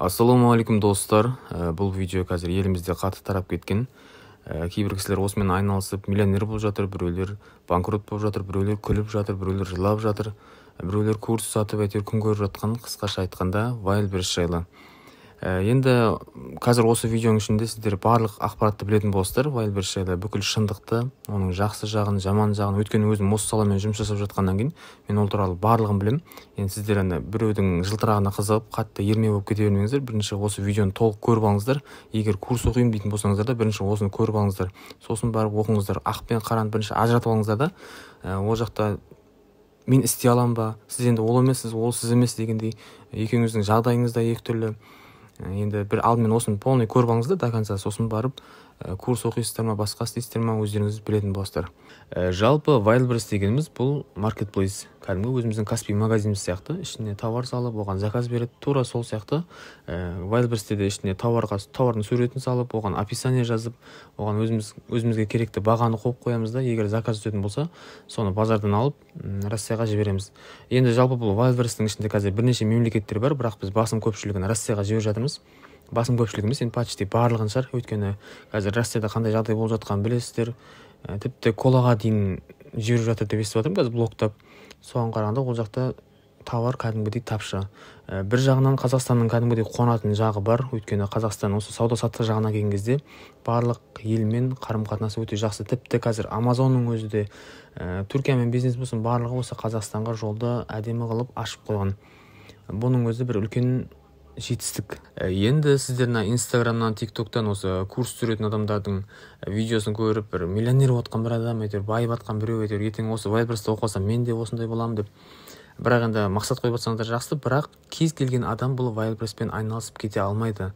ассалаумағалейкум достар э, бұл видео қазір елімізде қатты тарап кеткен ә, кейбір кісілер осымен айналысып миллионер болып жатыр біреулер банкрот болып жатыр біреулер күліп жатыр біреулер жылап жатыр біреулер курс сатып әйтеуір күн көріп жатқан қысқаша айтқанда вайлберс жайлы Э, енді қазір осы видеоның ішінде сіздер барлық ақпаратты білетін боласыздар вайлдберрис жайлы бүкіл шындықты оның жақсы жағын жаман жағын өйткені өзім осы саламен жұмыс жасап жатқаннан кейін мен ол туралы барлығын білемін енді сіздер ана біреудің жылтырағына қызығып қатты ерме болып кете бермеңіздер бірінші осы видеоны толық көріп алыңыздар егер курс оқимын дейтін болсаңыздар да бірінші осыны көріп алыңыздар сосын барып оқыңыздар ақ пен қараны бірінші ажыратып алыңыздар да э, ол жақта мен істей аламын ба сіз енді ол емессіз ол сіз емес дегендей екеуіңіздің жағдайыңыз да екі түрлі енді бір алдымен осыны полный көріп алыңыздар до конца сосын барып э, курс оқисыздар ма басқа істейсіздер ма өздеріңіз білетін боласыздар ә, жалпы wildberries дегеніміз бұл маркетплейс кәдімгі өзіміздің каспи магазиніміз сияқты ішіне тауар салып оған заказ береді тура сол сияқты ә, э, вайлберсте де ішіне тауарға тауардың суретін салып оған описание жазып оған өзіміз өзімізге керекті бағаны қойып қоямыз да егер заказ түсетін болса соны базардан алып россияға жібереміз енді жалпы бұл вайлберстің ішінде қазір бірнеше мемлекеттер бар бірақ біз басым көпшілігін россияға жіберіп жатырмыз басым көпшілігі емес енді почти барлығын шығар өйткені қазір россияда қандай жағдай болып жатқанын білесіздер ә, тіпті колаға дейін жіберіп жатыр деп естіп жатырмын қазір блоктап соған қарағанда ол жақта тауар кәдімгідей тапшы ә, бір жағынан қазақстанның кәдімгідей қуанатын жағы бар өйткені қазақстан осы сауда саттық жағына келген кезде барлық елмен қарым қатынасы өте жақсы тіпті қазір амазонның өзі де ә, түркиямен бизнес болсын барлығы осы қазақстанға жолды әдемі қылып ашып қойған бұның өзі бір үлкен жетістік э, енді сіздер мына инстаграмнан токтан осы э, курс түсіретін адамдардың э, видеосын көріп бір миллионер болып бір адам әйтеуір бай батқан біреу әйтеуір ертең осы вайберсті оқып алсам мен де осындай боламын деп бірақ енді мақсат қойып жатсаңыздар жақсы бірақ кез келген адам бұл вайберспен айналысып кете алмайды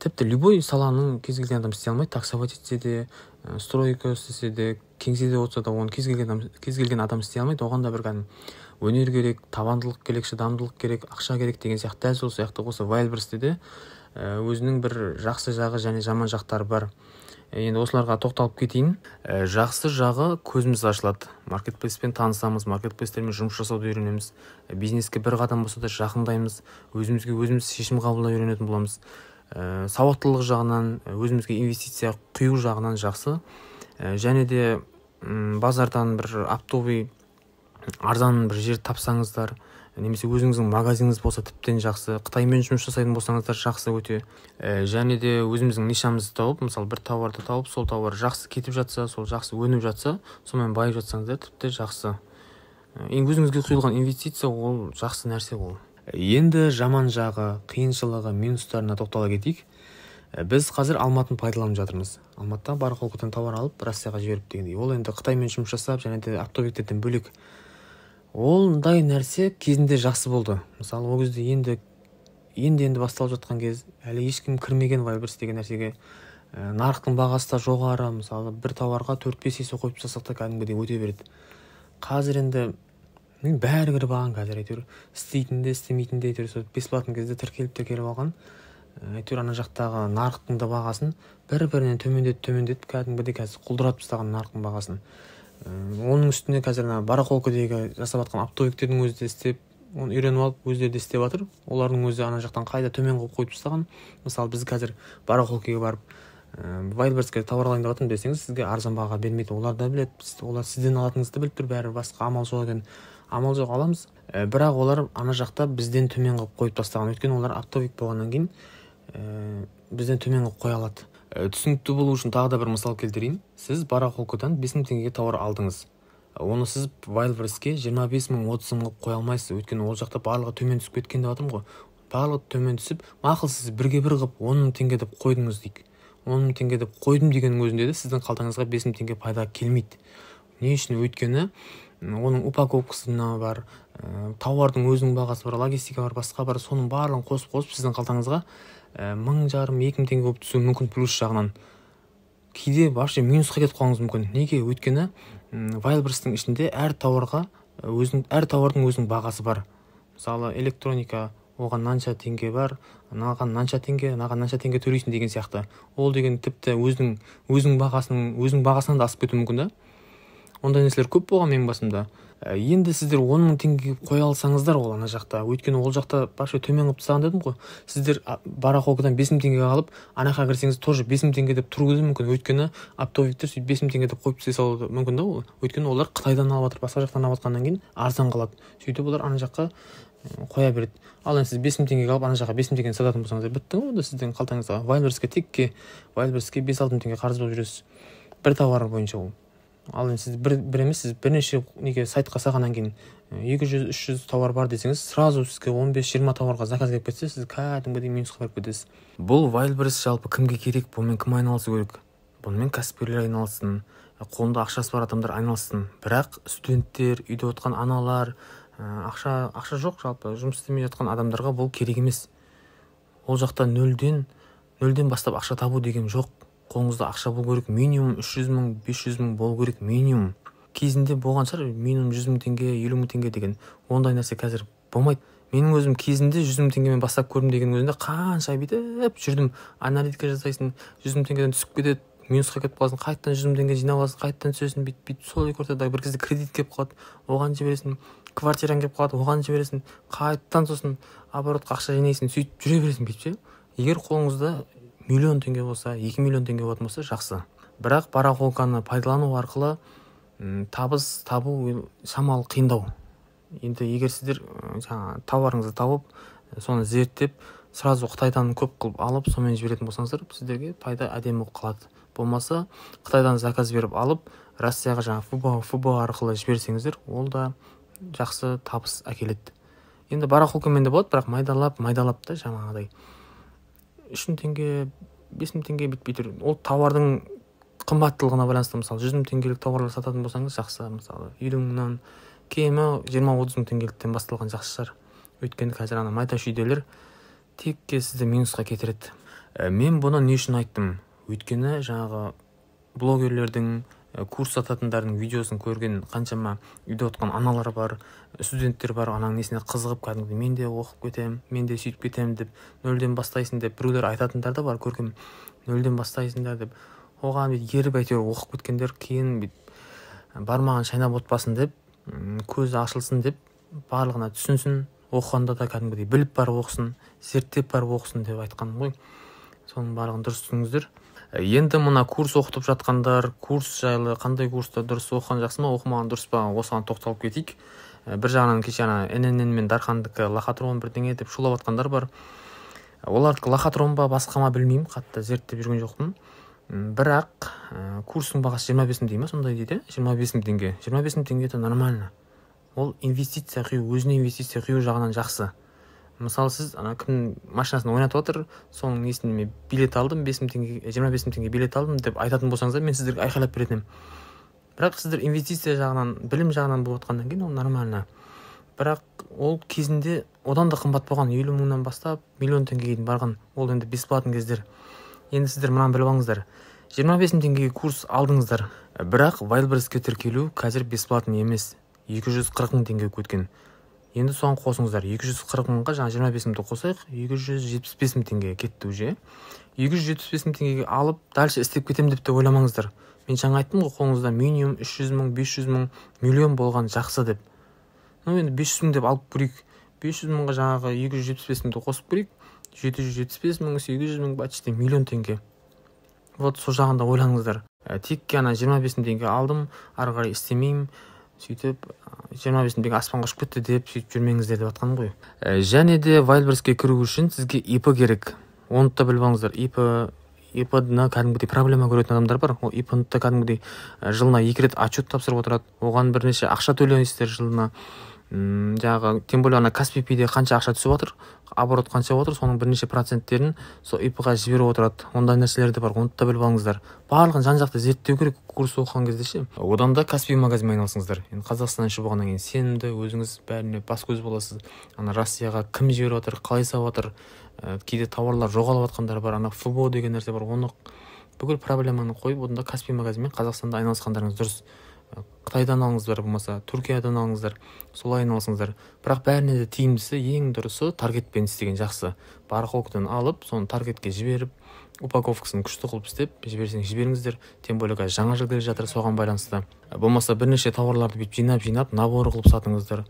тіпті любой саланың кез келген адам істей алмайды таксовать етсе де стройка істесе де кеңседе отырса да оны кез келген адам кез келген адам істей алмайды оған да бір кәдімгі өнер керек табандылық керек шыдамдылық керек ақша керек деген сияқты дәл сол сияқты осы вайлберсте де өзінің бір жақсы жағы және жаман жақтары бар енді осыларға тоқталып кетейін ә, жақсы жағы көзіміз ашылады маркетплейспен танысамыз маркетплейстермен жұмыс жасауды үйренеміз бизнеске бір қадам болса да жақындаймыз өзімізге өзіміз шешім қабылдай үйренетін боламыз ә, сауаттылық жағынан э, өзімізге инвестиция құю жағынан жақсы ә, және де базардан бір оптовый арзан бір жер тапсаңыздар немесе өзіңіздің магазиніңіз болса тіптен жақсы қытаймен жұмыс жасайтын болсаңыздар жақсы өте ә, және де өзіміздің нишамызды тауып мысалы бір тауарды тауып сол тауар жақсы кетіп жатса сол жақсы өніп жатса сонымен байып жатсаңыздар тіпті жақсы ең өзіңізге құйылған инвестиция ол жақсы нәрсе ол енді жаман жағы қиыншылығы минустарына тоқтала кетейік ә, біз қазір алматыны пайдаланып жатырмыз алматыдан бар тауар алып россияға жіберіп дегендей ол енді қытаймен жұмыс жасап және де оптовиктерден бөлек ондай нәрсе кезінде жақсы болды мысалы ол кезде енді енді енді басталып жатқан кез әлі ешкім кірмеген вайберс деген нәрсеге ә, нарықтың бағасы да жоғары мысалы бір тауарға төрт бес есе қойып тастасақ та кәдімгідей өте береді қазір енді мен бәрі кіріп алған қазір әйтеуір істейтін де істемейтін де әйтеуір сол бесплатный кезде тіркеліп тіркеліп алған э, әйтеуір ана жақтағы нарықтың да бағасын бір бірінен төмендетіп төмендетіп кәдімгідей қазір құлдыратып тастаған нарықтың бағасын э, оның үстіне қазір ана барахолкадегі жасап жатқан оптовиктердің өзі де істеп оны үйреніп алып өздері де істеп жатыр олардың өзі ана жақтан қайда төмен қылып қойып тастаған мысалы біз қазір барахолкеге барып ыыы э, вайлберске тауар алайын деп жатырмын десеңіз сізге арзан бағаға бермейді олар да біледі олар сізден алатыныңызды біліп тұр бәрі басқа амал жоқ екенін амал жоқ аламыз ә, бірақ олар ана жақта бізден төмен қылып қойып тастаған өйткені олар оптовик болғаннан кейін ә, бізден төмен қылып қоя алады ә, түсінікті болу үшін тағы да бір мысал келтірейін сіз барахолкадан бес мың теңгеге тауар алдыңыз оны сіз вайлверске жиырма бес мың отыз мың қылып қоя алмайсыз өйткені ол жақта барлығы төмен түсіп кеткен деп жатырмын ғой барлығы төмен түсіп мақұл сіз бірге бір қылып он мың теңге деп қойдыңыз дейік он мың теңге деп қойдым дегеннің өзінде де сіздің қалтаңызға бес мың теңге пайда келмейді не үшін өйткені оның упаковкасына бар ә, тауардың өзінің бағасы бар логистика бар басқа бар соның барлығын қосып қосып сіздің қалтаңызға ә, мың жарым екі мың теңге болып түсуі мүмкін плюс жағынан кейде вообще минусқа кетіп қалуыңыз мүмкін неге өйткені вайлберстің ішінде әр тауарға э, өзінің әр тауардың өзінің бағасы бар мысалы электроника оған мынанша теңге бар мынаған мынанша теңге мынаған мынанша теңге төлейсің деген сияқты ол деген тіпті өзінің өзінің бағасының өзінің бағасынан да асып кетуі мүмкін да ондай нәрселер көп болған менің басымда ә, енді сіздер он мың теңге қоя алсаңыздар ол ана жақта өйткені ол жақта вообще төмен қылып тастаған дедім ғой сіздер барахолкадан бес мың теңгеге алып ана жаққа кірсеңіз тоже бес мың теңге деп тұруы да мүмкін өйткені оптовиктер сөйтіп бес мың теңге деп қойып тастай салуы мүмкін да ол өйткені олар қытайдан алып жатыр басқа жақтан алып жатқаннан кейін арзан қалады сөйтіп олар ана жаққа қоя береді ал енді сіз бес мың теңгеге алып ана жаққа бес мың теңгені сататын болсаңыз бітті ғой онда сіздің қалтаңызда вайлберске текке вайлберске бес алты мың теңге қарыз болып жүресіз бір тауар бойынша ол ал енді сіз бір, бір емес сіз бірнеше неге сайтқа салғаннан кейін екі жүз үш жүз тауар бар десеңіз сразу сізге 15 жиырма тауарға заказ келіп кетсе сіз кәдімгідей минусқа барып кетесіз бұл вайлберс жалпы кімге керек бұнымен кім айналысу керек бұнымен кәсіпкерлер айналыссын қолында ақшасы бар адамдар айналыссын бірақ студенттер үйде отқан аналар ақша ақша жоқ жалпы жұмыс істемей жатқан адамдарға бұл керек емес ол жақта нөлден нөлден бастап ақша табу деген жоқ қолыңызда ақша болу керек минимум үш жүз мың бес жүз мың болу керек минимум кезінде болған шығар минимум жүз мың теңге елу мың теңге деген ондай нәрсе қазір болмайды менің өзім кезінде жүз мың теңгемен бастап көрдім деген өзінде қанша бүйтіп жүрдім аналитика жасайсың жүз мың теңгеден түсіп кетеді минусқа кетіп қаласың қайтадан жүз мың теңге жинап аласың қайтадан түсесің бүйтіп бүйтіп сол ортада бір кезде кредит келіп қалады оған жібересің квартираң келіп қалады оған жібересің қайтадан сосын оборотқа ақша жинайсың сөйтіп жүре бересің бүйтіп ше егер қолыңызда миллион теңге болса 2 миллион теңге болатын болса жақсы бірақ барахолканы пайдалану арқылы ұм, табыс табу шамалы қиындау енді егер сіздер жаңағы тауарыңызды тауып соны зерттеп сразу қытайдан көп қылып алып сонымен жіберетін болсаңыздар сіздерге пайда әдемі болып қалады болмаса қытайдан заказ беріп алып россияға жаңағы фуба фуба арқылы жіберсеңіздер ол да жақсы табыс әкеледі енді барахолкамен де болады бірақ майдалап майдалап та жаңағыдай үш мың теңге бес мың теңге бүйтіп бүйтіп ол тауардың қымбаттылығына байланысты мысалы жүз мың теңгелік тауарлар сататын болсаңыз жақсы мысалы елу мыңнан кемі жиырма отыз мың теңгеліктен басталған жақсы шығар өйткені қазір ана майда шүйделер текке сізді минусқа кетіреді ә, мен бұны не үшін айттым өйткені жаңағы блогерлердің Э, курс сататындардың видеосын көрген қаншама үйде отқан аналар бар студенттер бар ананың несіне қызығып кәдімгідей мен де оқып кетемін мен де сөйтіп кетемін деп нөлден бастайсың деп біреулер айтатындар да бар көркем нөлден бастайсыңдар деп оған бүйтіп еріп әйтеуір оқып кеткендер кейін бүйтіп бармаған шайнап отпасын деп көзі ашылсын деп барлығына түсінсін оқығанда да кәдімгідей біліп барып оқысын зерттеп барып оқысын деп айтқан ғой соның барлығын дұрыс түсініңіздер Э, енді мына курс оқытып жатқандар курс жайлы қандай курста дұрыс оқыған жақсы ма оқымаған дұрыс па осыған тоқталып кетейік э, бір жағынан кеше ана ннн мен дархандікі лохотрон бірдеңе деп шулап жатқандар бар э, олардікі лохотрон ба басқа ма білмеймін қатты зерттеп жүрген жоқпын бірақ ә, курстың бағасы жиырма бес мың ма сондай дейді иә? жиырма бес мың теңге жиырма бес мың теңге это нормально ол инвестиция құю өзіне инвестиция құю жағынан жақсы мысалы сіз ана кімнің машинасын ойнатып жатыр соның несіне мен билет алдым бес мың теңге э, жиырма бес мың теңге билет алдым деп айтатын болсаңыздар мен сіздерге айқайлап беретін едім бірақ сіздер инвестиция жағынан білім жағынан болып жатқаннан кейін ол нормально бірақ ол кезінде одан да қымбат болған елу мыңнан бастап миллион теңгеге дейін барған ол енді бесплатный кездер енді сіздер мынаны біліп алыңыздар жиырма бес мың теңгеге курс алдыңыздар бірақ вайлберске тіркелу қазір бесплатный емес екі жүз қырық мың теңгеге өткен енді соң қосыңыздар 240 мыңға жаңа 25 мыңды қосайық 275 мың теңге кетті уже 275 мың теңгеге алып дальше істеп кетем деп те ойламаңыздар мен жаңа айттым ғой қолыңызда минимум 300 мың 500 мың миллион болған жақсы деп ну енді 500 мың деп алып көрейік 500 мыңға жаңағы 275 мыңды қосып көрейік 775 мың 800 мың почти миллион теңге вот со жағында ойланыңыздар ә, текке қана жиырма теңге алдым ары қарай істемеймін сөйтіп «Э, жиырма бесіндегі аспанға ұшып кетті деп сөйтіп жүрмеңіздер деп жатқаным ғой ә, және де вайлберске кіру үшін сізге ип керек оны да біліп алыңыздар ип ип кәдімгідей проблема көретін адамдар бар ол ип да кәдімгідей э, жылына екі рет отчет тапсырып отырады оған бірнеше ақша төлейсіздер жылына мм жаңағы тем более ана пиде қанша ақша түсіп жатыр оборот қанша болып жатыр соның бірнеше проценттерін сол ип ға жіберіп отырады ондай нәрселер де бар оны да біліп алыңыздар барлығын жан жақты зерттеу керек курс оқыған кезде ше одан да каспи магазинмен айналысыңыздар енді қазақстаннан шығып болғаннан кейін сенімді өзіңіз бәріне бас көз боласыз ана россияға кім жіберіп жатыр қалай салып жатыр ә, кейде тауарлар жоғалып жатқандар бар ана фбо деген нәрсе бар оны бүкіл проблеманы қойып одан да каспи магазинмен қазақстанда айналысқандарыңыз дұрыс қытайдан алыңыздар болмаса түркиядан алыңыздар солай айналысыңыздар бірақ бәріне де тиімдісі ең дұрысы таргетпен істеген жақсы барахолкадан алып соны таргетке жіберіп упаковкасын күшті қылып істеп жіберсеңіз жіберіңіздер тем более қазір жаңа жыл келе жатыр соған байланысты ә, болмаса бірнеше тауарларды бүйтіп жинап жинап набор қылып сатыңыздар ә,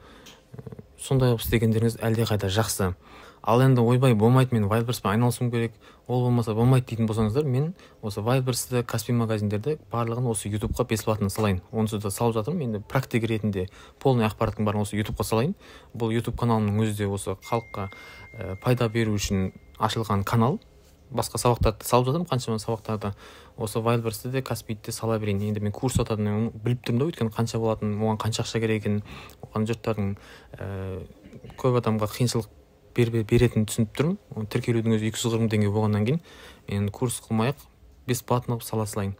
сондай қылып істегендеріңіз әлдеқайда жақсы ал енді ойбай болмайды мен вайлберспен айналысуым керек ол болмаса болмайды дейтін болсаңыздар мен осы вайлберсті каспи магазиндерді барлығын осы ютубқа бесплатно салайын онсыз да салып жатырмын енді практик ретінде полный ақпараттың барлығын осы ютубқа салайын бұл ютуб каналымның өзі де осы халыққа ә, пайда беру үшін ашылған канал басқа сабақтарды салып жатырмын қаншама сабақтарды осы вайлберсті де каспиді де сала берейін енді мен курс сататынын біліп тұрмын да өйткені қанша болатынын оған қанша ақша керек екенін оған жұрттардың ә, көп адамға қиыншылық беретінін түсініп тұрмын тіркелудің өзі екі жүз қырық мың теңге болғаннан кейін мен курс қылмай ақ бесплатно қылып сала салайын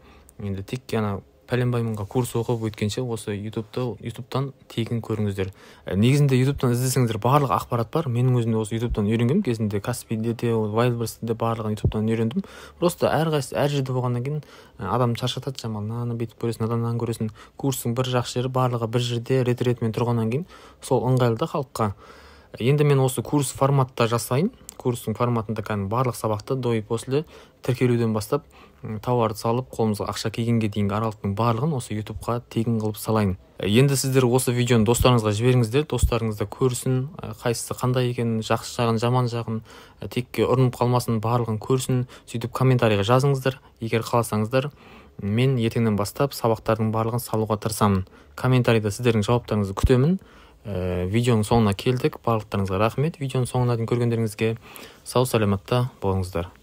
енді тек ана пәленбай курс оқып өткенше осы ютубты ютубтан тегін көріңіздер ә, негізінде ютубтан іздесеңіздер барлық ақпарат бар менің өзім осы ютубтан үйренгенмін кезінде каспиде де вайлберсте де барлығын ютубтан үйрендім просто әрқайсысы әр жерде болғаннан кейін ә, адам шаршатады жаңағы мынаны бүйтіп көресің мынадан көресің курстың бір жақсы жері барлығы бір жерде рет ретімен тұрғаннан кейін сол ыңғайлы да халыққа енді мен осы курс форматта жасайын курстың форматында кәдімгі барлық сабақты до и после тіркелуден бастап тауарды салып қолымызға ақша келгенге дейінгі аралықтың барлығын осы ютубқа тегін қылып салайын енді сіздер осы видеоны достарыңызға жіберіңіздер достарыңыз да көрсін қайсысы қандай екенін жақсы жағын жаман жағын текке ұрынып қалмасын барлығын көрсін сөйтіп комментарийға жазыңыздар егер қаласаңыздар мен ертеңнен бастап сабақтардың барлығын салуға тырысамын комментарийде сіздердің жауаптарыңызды күтемін ә, видеоның соңына келдік барлықтарыңызға рахмет видеоның соңына дейін көргендеріңізге сау саламатта болыңыздар